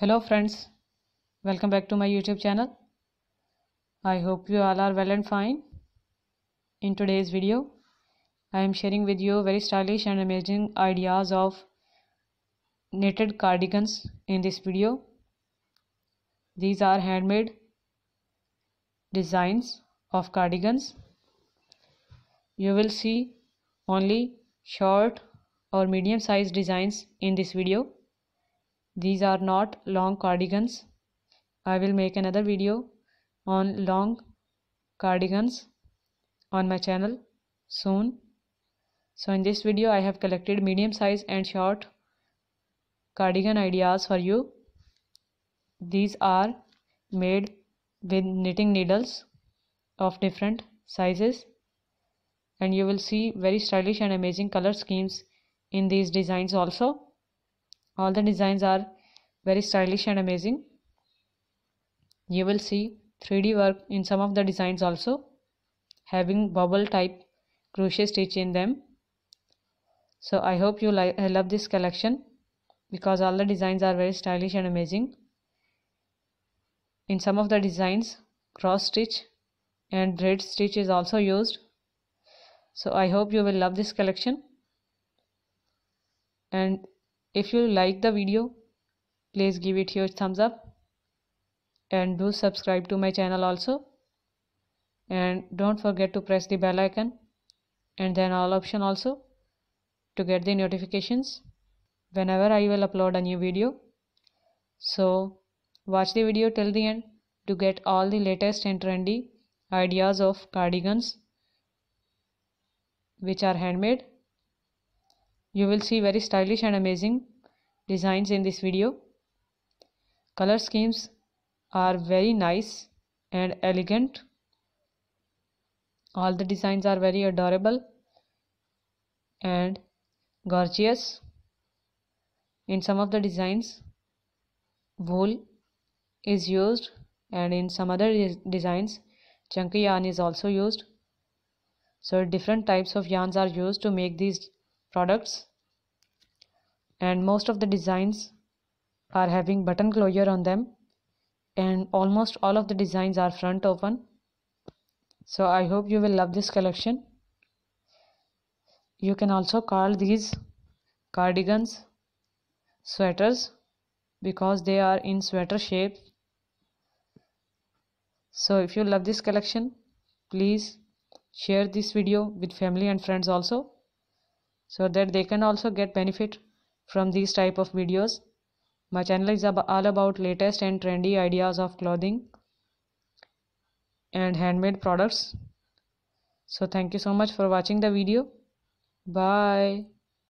hello friends welcome back to my youtube channel i hope you all are well and fine in today's video i am sharing with you very stylish and amazing ideas of knitted cardigans in this video these are handmade designs of cardigans you will see only short or medium sized designs in this video these are not long cardigans I will make another video on long cardigans on my channel soon so in this video I have collected medium size and short cardigan ideas for you these are made with knitting needles of different sizes and you will see very stylish and amazing color schemes in these designs also all the designs are very stylish and amazing you will see 3d work in some of the designs also having bubble type crochet stitch in them so i hope you like i love this collection because all the designs are very stylish and amazing in some of the designs cross stitch and thread stitch is also used so i hope you will love this collection and if you like the video please give it your thumbs up and do subscribe to my channel also and don't forget to press the bell icon and then all option also to get the notifications whenever I will upload a new video. So watch the video till the end to get all the latest and trendy ideas of cardigans which are handmade you will see very stylish and amazing designs in this video color schemes are very nice and elegant all the designs are very adorable and gorgeous in some of the designs wool is used and in some other designs chunky yarn is also used so different types of yarns are used to make these products and most of the designs are having button closure on them and almost all of the designs are front open so i hope you will love this collection you can also call these cardigans sweaters because they are in sweater shape so if you love this collection please share this video with family and friends also so that they can also get benefit from these type of videos my channel is all about latest and trendy ideas of clothing and handmade products so thank you so much for watching the video bye